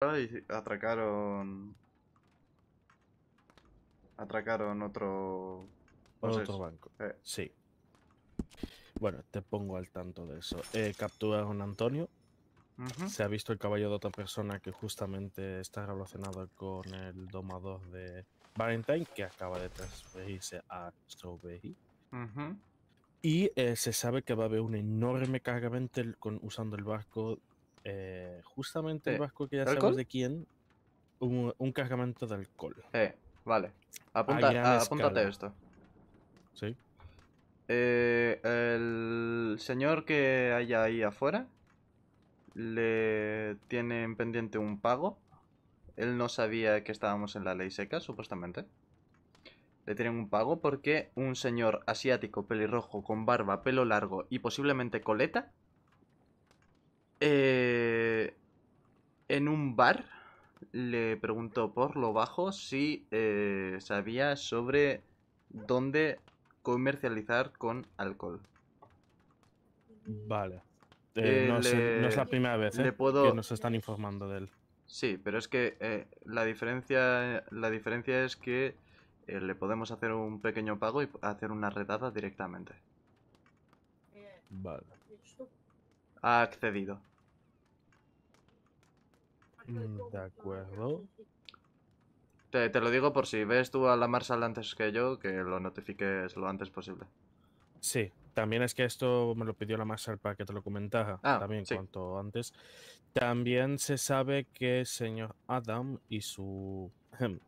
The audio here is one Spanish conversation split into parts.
y atracaron atracaron otro otro banco eh. sí bueno te pongo al tanto de eso eh, capturaron a Antonio se ha visto el caballo de otra persona que justamente está relacionado con el domador de Valentine que acaba de transferirse a Strawberry y eh, se sabe que va a haber un enorme cargamento con, usando el barco eh, justamente el vasco que ya de quién, un, cargamento de alcohol. Eh, vale. Apunta, ah, apúntate esto. Sí. Eh, el señor que haya ahí afuera le tienen pendiente un pago. Él no sabía que estábamos en la ley seca, supuestamente. Le tienen un pago porque un señor asiático pelirrojo con barba, pelo largo y posiblemente coleta eh, en un bar le preguntó por lo bajo si eh, sabía sobre dónde comercializar con alcohol. Vale. Eh, eh, no, es, la primera vez que nos están informando de él. Sí, pero es que la, diferencia, la diferencia es que le podemos hacer un pequeño pago y hacer una redada directamente. Vale. Ha accedido. Mm, mm, de acuerdo. Te, lo digo por si ves tú a la Marshall antes que yo, que lo notifiques lo antes posible. Sí, también es que esto me lo pidió la Marshall para que te lo comentara ah, también cuanto antes. También se sabe que señor Adam y su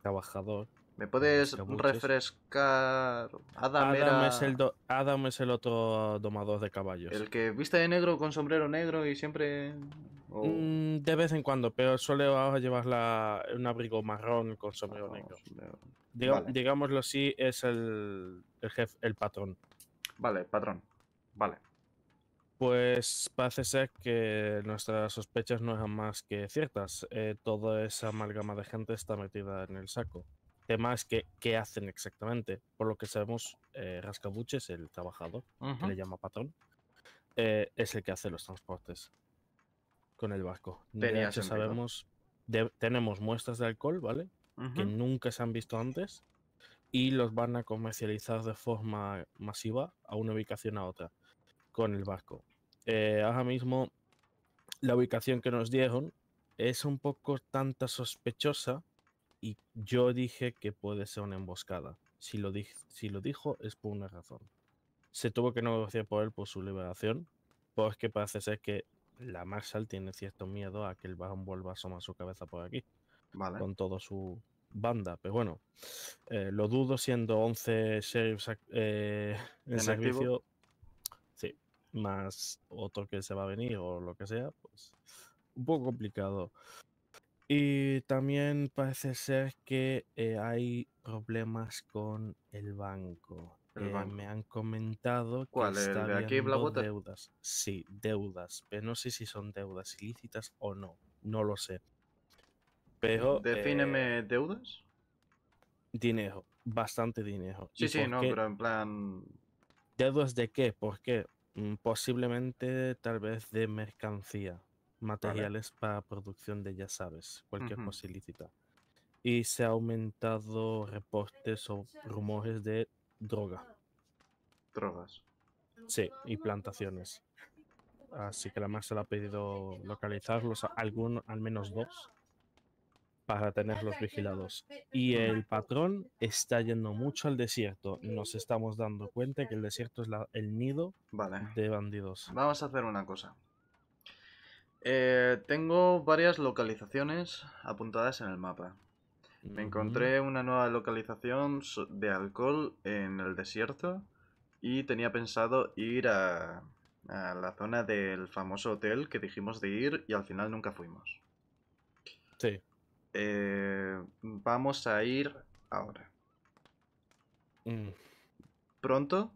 trabajador ¿Me puedes refrescar? Adam, es el otro domador de caballos. ¿El que viste de negro con sombrero negro y siempre...? Mm, de vez en cuando, pero suele llevar un abrigo marrón con sombrero negro. Digámoslo así, es el, jefe, el patrón. Vale, patrón. Vale. Pues parece ser que nuestras sospechas no eran más que ciertas. Eh, toda esa amalgama de gente está metida en el saco tema es que, qué hacen exactamente. Por lo que sabemos, eh, Rascabuches, el trabajador, que le llama patrón, eh, es el que hace los transportes con el barco. de sabemos, tenemos muestras de alcohol, ¿vale? Que nunca se han visto antes y los van a comercializar de forma masiva a una ubicación a otra con el barco. Eh, ahora mismo, la ubicación que nos dieron es un poco tanta sospechosa y yo dije que puede ser una emboscada. Si lo, si lo dijo es por una razón. Se tuvo que negociar por él por su liberación, porque parece ser que la Marshall tiene cierto miedo a que el Baron vuelva a asomar su cabeza por aquí. Vale. Con toda su banda. Pero bueno, eh, lo dudo siendo 11 sheriffs eh, en, servicio. Sí, más otro que se va a venir o lo que sea, pues un poco complicado. Y también parece ser que eh, hay problemas con el banco. Eh, me han comentado que está deudas. Sí, deudas. Pero no sé si son deudas ilícitas o no. No lo sé. Pero. Eh Defíneme deudas. Dinero. Bastante dinero. Sí, sí, no, pero en plan. ¿Deudas de qué? ¿Por qué? Mm, posiblemente, tal vez, de mercancía materiales para producción de, ya sabes, cualquier cosa ilícita. Y se ha aumentado reportes o rumores de droga. Drogas. Sí, y plantaciones. Así que la se ha pedido localizarlos, algunos, al menos dos, para tenerlos vigilados. Y el patrón está yendo mucho al desierto. Nos estamos dando cuenta que el desierto es la, el nido de bandidos. Vamos a hacer una cosa. Eh, tengo varias localizaciones apuntadas en el mapa. Me encontré una nueva localización de alcohol en el desierto y tenía pensado ir a, la zona del famoso hotel que dijimos de ir y al final nunca fuimos. Sí. Eh, vamos a ir ahora. Mm. Pronto,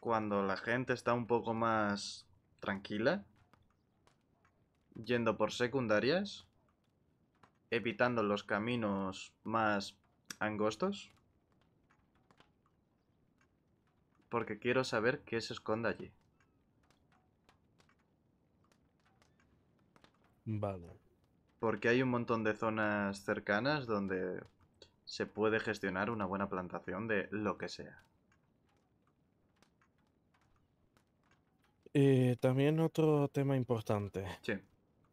cuando la gente está un poco más tranquila, yendo por secundarias, evitando los caminos más angostos. Porque quiero saber qué se esconde allí. Vale. Porque hay un montón de zonas cercanas donde se puede gestionar una buena plantación de lo que sea. y eh, también otro tema importante. Sí.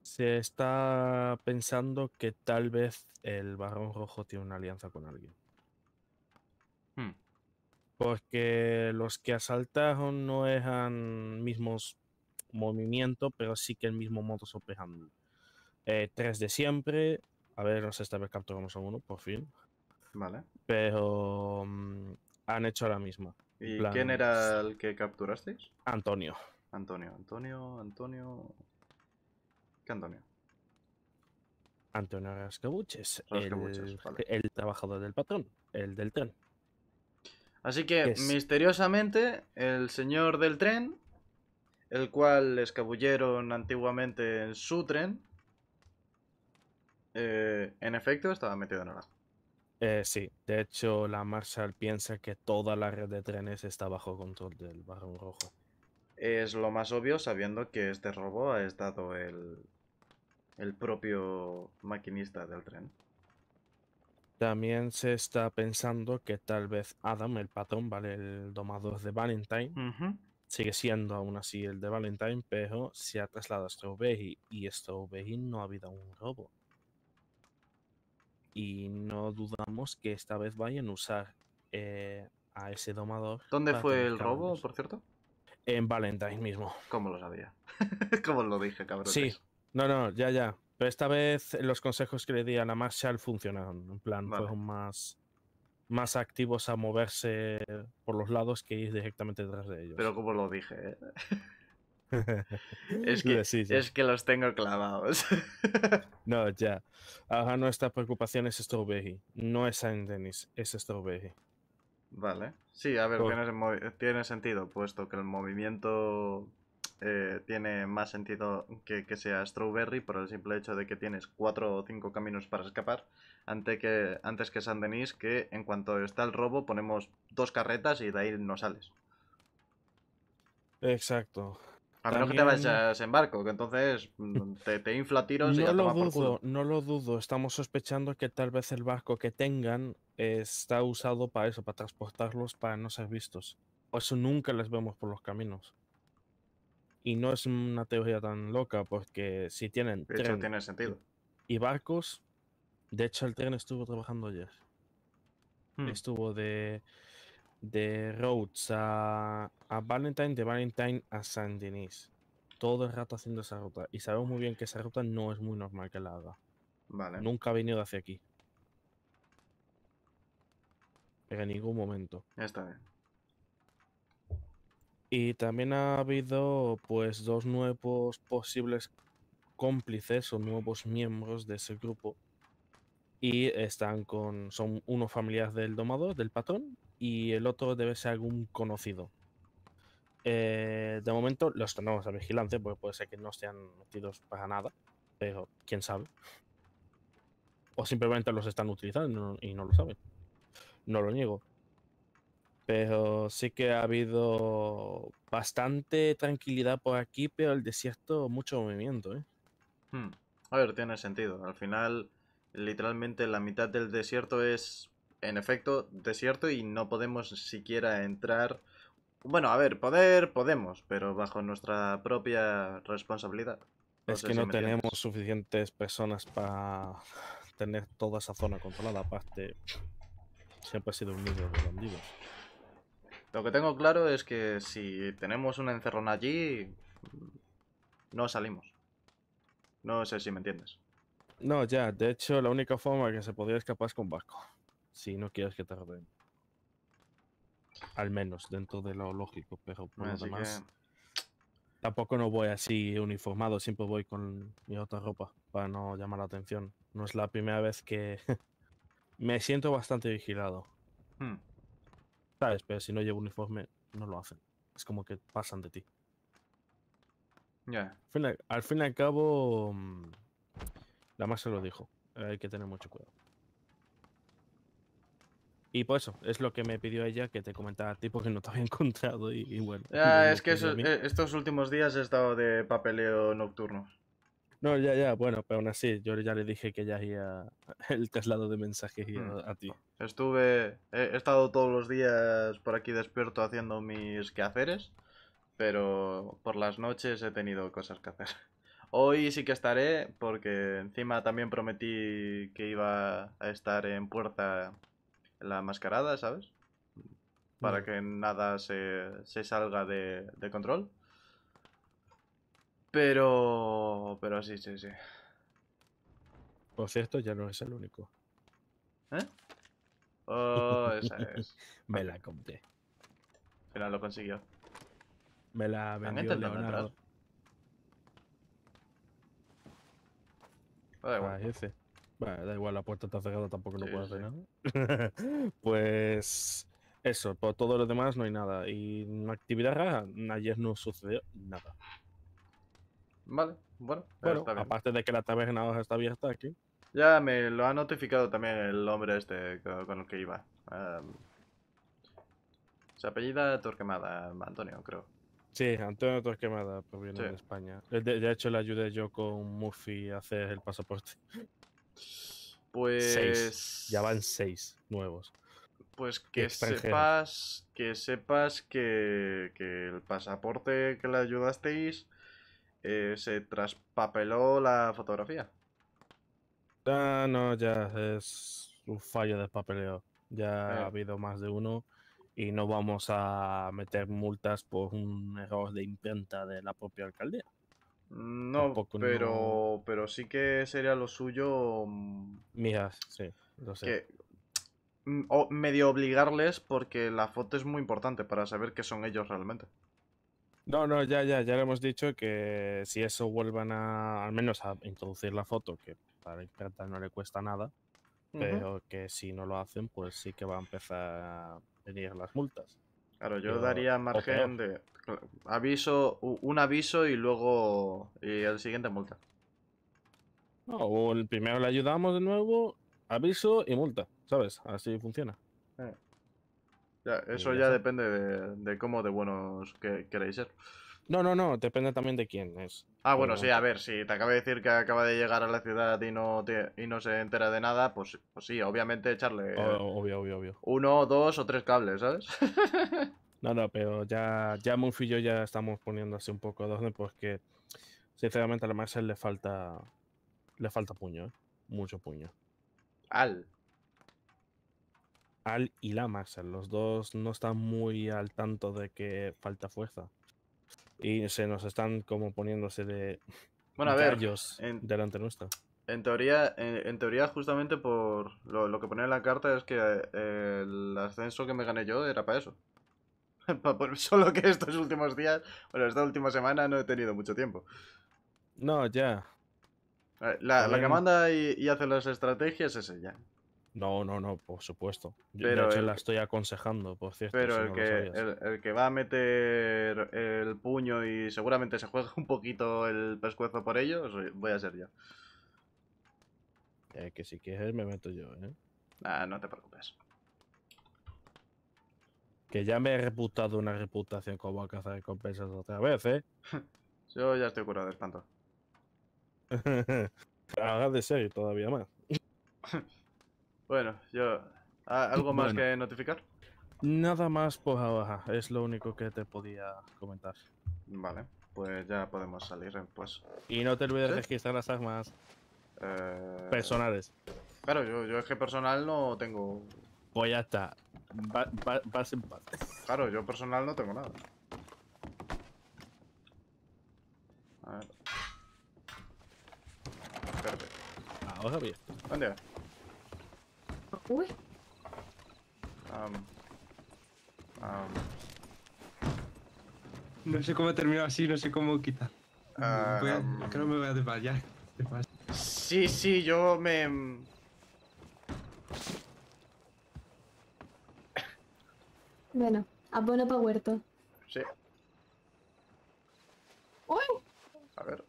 Se está pensando que tal vez el Barón Rojo tiene una alianza con alguien. Hmm. Porque los que asaltaron no eran mismos movimiento, pero sí que el mismo modo sopejan. Eh, tres de siempre. A ver, no sé, esta vez capturamos a uno, por fin. Vale. Pero mm, han hecho la misma. ¿Y quién era el que capturasteis? Antonio. Antonio, Antonio, Antonio. Antonio? Antonio Rascabuches, el, el, trabajador del patrón, el del tren. Así que, misteriosamente, el señor del tren, el cual escabulleron antiguamente en su tren, eh, en efecto estaba metido en el Eh, sí, de hecho, la Marshall piensa que toda la red de trenes está bajo control del Barón Rojo. Es lo más obvio, sabiendo que este robo ha estado el, el propio maquinista del tren. También se está pensando que tal vez Adam, el patón, vale, el domador de Valentine, sigue siendo aún así el de Valentine, pero se ha trasladado a Strawberry y Strawberry no ha habido un robo. Y no dudamos que esta vez vayan a usar eh, a ese domador. ¿Dónde fue el robo, por cierto? En Valentine mismo. ¿Cómo lo sabía? ¿Cómo lo dije, cabrón? Sí, no, no, ya, ya. Pero esta vez los consejos que le di a la Marshall funcionaron. En plan, fueron más, más activos a moverse por los lados que ir directamente detrás de ellos. Pero como lo dije, ¿eh? es, que, es que los tengo clavados. no, ya. Ahora nuestra preocupación es Strawberry. No es Saint Denis, es Strawberry. Vale. Sí, a ver, oh. tiene, sentido, puesto que el movimiento eh, tiene más sentido que, que, sea Strawberry por el simple hecho de que tienes cuatro o cinco caminos para escapar antes que, antes que San Denis, que en cuanto está el robo ponemos dos carretas y de ahí no sales. Exacto. A menos que te vayas en barco, que entonces mm, te, infla tiros no y lo dudo, No lo dudo, estamos sospechando que tal vez el barco que tengan está usado para eso, para transportarlos para no ser vistos. Por eso nunca les vemos por los caminos. Y no es una teoría tan loca, porque pues, si tienen. De hecho, tiene sentido. Y barcos. De hecho, el tren estuvo trabajando ayer. Hmm. Estuvo de. De Rhodes a, a Valentine, de Valentine a Saint Denis. Todo el rato haciendo esa ruta. Y sabemos muy bien que esa ruta no es muy normal que la haga. Vale. Nunca ha venido hacia aquí. En ningún momento. Ya está bien. Y también ha habido pues dos nuevos posibles cómplices o nuevos miembros de ese grupo. Y están con. son uno familiares del domador, del patrón, y el otro debe ser algún conocido. Eh, de momento los tenemos a vigilancia, porque puede ser que no estén metidos para nada, pero quién sabe. O simplemente los están utilizando y no lo saben. No lo niego. Pero sí que ha habido bastante tranquilidad por aquí, pero el desierto mucho movimiento, ¿eh? Hmm. A ver, tiene sentido. Al final, literalmente la mitad del desierto es, en efecto, desierto y no podemos siquiera entrar... Bueno, a ver, poder podemos, pero bajo nuestra propia responsabilidad. es que no tenemos suficientes personas para tener toda esa zona controlada. Aparte, siempre ha sido un nido de bandidos. Lo que tengo claro es que si tenemos un encerrón allí, no salimos. No sé si me entiendes. No, ya, de hecho, la única forma que se podría escapar es con barco. Si no quieres que tarde. Al menos, dentro de lo lógico, pero por lo demás. Tampoco no voy así uniformado, siempre voy con mi otra ropa para no llamar la atención. No es la primera vez que me siento bastante vigilado. Hmm. ¿Sabes? Pero si no llevo uniforme, no lo hacen. Es como que pasan de ti. Ya. Al, fin y al cabo, mm, la más se lo dijo. Hay que tener mucho cuidado. Y por eso, es lo que me pidió ella que te comentara a ti porque no te había encontrado y, bueno. es que eh, estos últimos días he estado de papeleo nocturno. No, ya, ya, bueno, pero aún así, yo ya le dije que ya iba el traslado de mensajes mm. a, ti. Estuve, he, estado todos los días por aquí despierto haciendo mis quehaceres, pero por las noches he tenido cosas que hacer. Hoy sí que estaré, porque encima también prometí que iba a estar en puerta la mascarada, ¿sabes? Para que nada se, se salga de control. Pero... Pero sí, sí, sí. Por cierto, ya no es el único. ¿Eh? Oh, esa es. me la conté. Pero lo consiguió. Me la vendió Leonardo. Ah, da igual. Ah, da igual, la puerta está cerrada, tampoco lo no puedo hacer nada. pues eso, por todo lo demás no hay nada. Y actividad rara, ayer no sucedió nada. Vale, bueno. Pues aparte de que la taberna ahora está abierta aquí. Ya me lo ha notificado también el hombre este con el que iba. Su se apellida Torquemada, Antonio, creo. Sí, Antonio Torquemada proviene pues de España. De, hecho, le ayudé yo con Muffy a hacer el pasaporte. Pues. Ya van seis nuevos. Pues que sepas. Que sepas que, que el pasaporte que le ayudasteis eh, se traspapeló la fotografía. Ah, no, ya es un fallo de papeleo. Ya ha eh. habido más de uno y no vamos a meter multas por un error de imprenta de la propia alcaldía. No, pero, pero sí que sería lo suyo. Mías. Mm, sí, lo sé. Mm, medio obligarles porque la foto es muy importante para saber qué son ellos realmente. No, no, ya, ya, ya le hemos dicho que si eso vuelvan a, al menos a introducir la foto, que para intentar no le cuesta nada, pero que si no lo hacen, pues sí que va a empezar a venir las multas. Claro, yo daría margen de aviso, un aviso y luego y el siguiente multa. No, o el primero le ayudamos de nuevo, aviso y multa, ¿sabes? Así funciona eso ya depende de, cómo de buenos que, queréis ser. No, no, no, depende también de quién es. Ah, bueno, sí, a ver, si te acaba de decir que acaba de llegar a la ciudad y no, y no se entera de nada, pues, pues sí, obviamente echarle... Uno, dos o tres cables, ¿sabes? No, no, pero ya, ya y yo ya estamos poniendo así un poco donde, pues que sinceramente a la Marcel le falta le falta puño, ¿eh? mucho puño. Al. Al y la Los dos no están muy al tanto de que falta fuerza. Y se nos están como poniéndose de bueno, a ver, delante nuestro. En teoría, en, teoría justamente por lo, que pone en la carta es que eh, el ascenso que me gané yo era para eso. Solo que estos últimos días, bueno, esta última semana no he tenido mucho tiempo. No, ya. La, que manda y, hace las estrategias es ella. No, no, no, por supuesto. Yo, pero la estoy aconsejando, por cierto. Pero el, que, el, que va a meter el puño y seguramente se juega un poquito el pescuezo por ello, voy a ser yo. Eh, que si quieres me meto yo, ¿eh? Ah, no te preocupes. Que ya me he reputado una reputación como a de recompensas otra vez, ¿eh? yo ya estoy curado de espanto. Ahora de ser todavía más. Bueno, yo. ¿Algo más que notificar? Nada más poja, pues, baja, es lo único que te podía comentar. Vale, pues ya podemos salir pues. Y no te olvides de las armas eh, personales. Claro, yo, es que personal no tengo. Pues ya está. vas en paz. Claro, yo personal no tengo nada. A ver. Perfecto. Ahora bien. ¿Dónde? Va? Uy. Um, um, No sé cómo terminó así, no sé cómo quitar. Ah, um, creo que me voy a desmayar. Sí, sí, yo me... Um, bueno, abono para huerto. Sí. ¡Uy! A ver.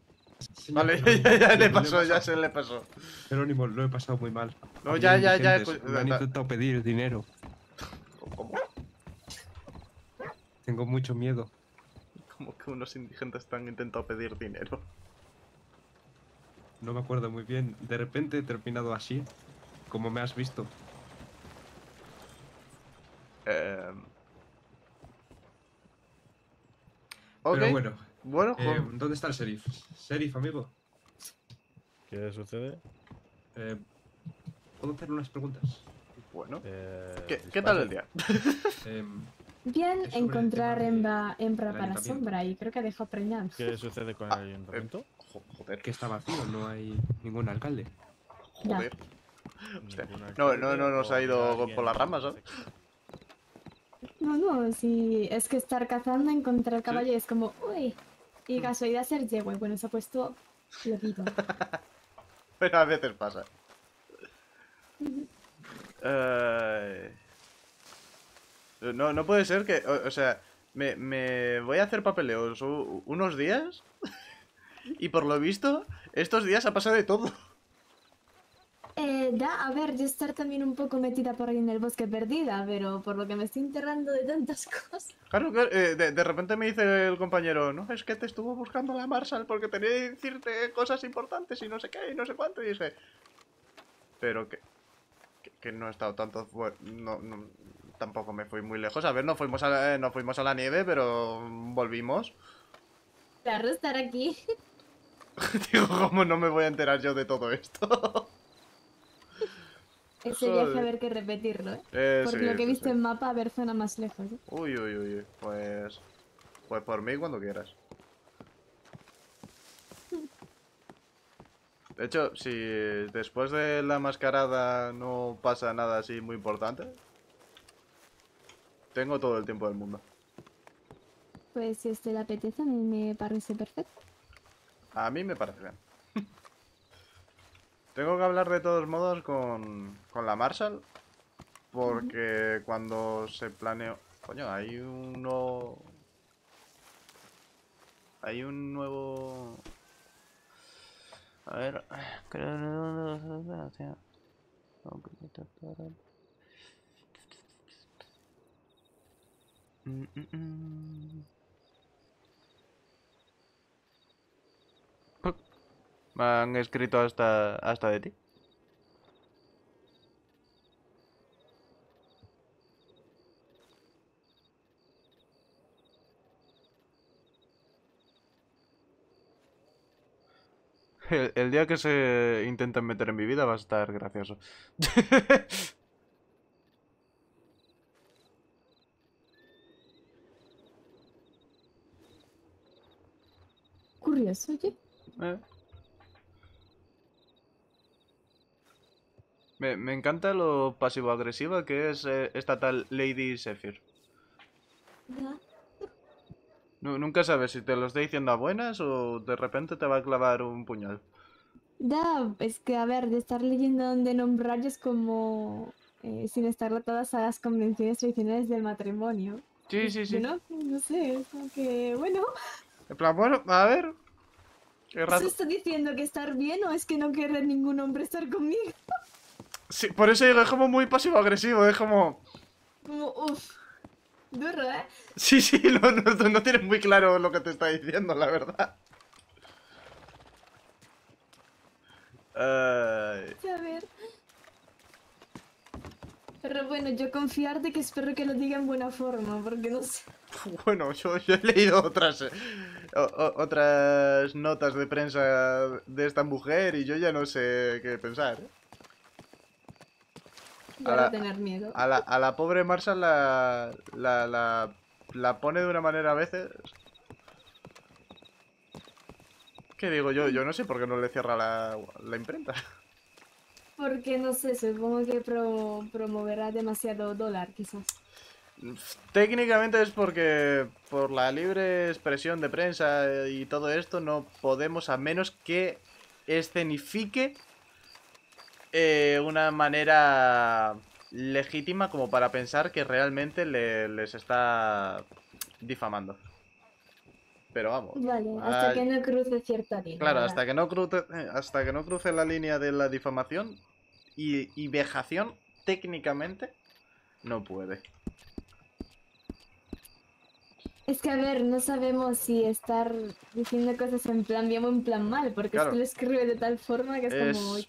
Vale, ya, le pasó, ya se le pasó. Jerónimo, lo he pasado muy mal. No, ya, ya, ya. Pues, me han intentado pedir dinero. ¿Cómo? Tengo mucho miedo. Como que unos indigentes te han intentado pedir dinero. No me acuerdo muy bien. De repente he terminado así, como me has visto. Eh... Pero bueno. Bueno, eh, ¿dónde está el sheriff? Sheriff, amigo. ¿Qué sucede? Eh, ¿Puedo hacer unas preguntas? Bueno. Eh, ¿Qué, tal el día? Bien encontrar hembra, hembra para sombra y creo que ha dejado preñar. ¿Qué sucede con el ah, ayuntamiento? joder. Que está vacío, no hay ningún alcalde. Joder. no, no, no nos ha ido por las ramas, ¿sabes? No, no, si es que estar cazando, encontrar caballo es como, uy, y casualidad ser Jewel. Bueno, se ha puesto loquito. Pero a veces pasa. No, puede ser que... O, sea, me, me, voy a hacer papeleos unos días y por lo visto estos días ha pasado de todo eh, da, a ver, yo estar también un poco metida por ahí en el bosque perdida, pero por lo que me estoy enterrando de tantas cosas. Claro, eh, de, repente me dice el compañero, no, es que te estuvo buscando la Marshall porque tenía que decirte cosas importantes y no sé qué y no sé cuánto, y dije, pero que, que, no he estado tanto no, tampoco me fui muy lejos, a ver, no fuimos a, eh, no fuimos a la nieve, pero volvimos. Claro, estar aquí. Digo, ¿cómo no me voy a enterar yo de todo esto? Ese viaje a ver que repetirlo, ¿eh? eh Porque lo que he visto en mapa, a ver zona más lejos. ¿eh? Uy, uy, uy, pues... Pues por mí cuando quieras. De hecho, si después de la mascarada no pasa nada así muy importante, tengo todo el tiempo del mundo. Pues si este usted le apetece, a mí me parece perfecto. A mí me parece bien. Tengo que hablar de todos modos con, con la Marshall. Porque cuando se planeó... Coño, hay un uno... Hay un nuevo... A ver... Creo que no... Mm -mm. mm. Me han escrito hasta, hasta de ti. El, día que se intenten meter en mi vida va a estar gracioso. Curioso, oye. ¿Eh? Me, me encanta lo pasivo-agresiva que es eh, esta tal Lady Zephyr. nunca sabes si te lo está diciendo a buenas o de repente te va a clavar un puñal. Da, es que a ver, de estar leyendo donde nombrar es como eh, sin estar todas a las convenciones tradicionales del matrimonio. Sí, sí, sí. No, no sé, es bueno. En plan, bueno, a ver. ¿Se está diciendo que estar bien o es que no quiere ningún hombre estar conmigo? Sí, por eso digo, es como muy pasivo-agresivo, es como... Como, uff, duro, ¿eh? Sí, sí, no, no, tienes muy claro lo que te está diciendo, la verdad. A ver. Pero bueno, yo confiar de que espero que lo diga en buena forma, porque no sé. Bueno, yo, he leído otras, eh, otras notas de prensa de esta mujer y yo ya no sé qué pensar. ¿eh? a la, A la, pobre Marsa la, la, la, pone de una manera a veces ¿Qué digo yo? Yo no sé por qué no le cierra la, imprenta. Porque no sé, supongo que promoverá demasiado dólar, quizás. Técnicamente es porque por la libre expresión de prensa y todo esto no podemos a menos que escenifique eh, una manera legítima como para pensar que realmente les está difamando. Pero vamos. Vale, hasta que no cruce cierta línea. Claro, hasta que no cruce, hasta que no cruce la línea de la difamación y, y vejación, técnicamente, no puede. Es que a ver, no sabemos si estar diciendo cosas en plan bien o en plan mal, porque lo escribe de tal forma que es, es... como.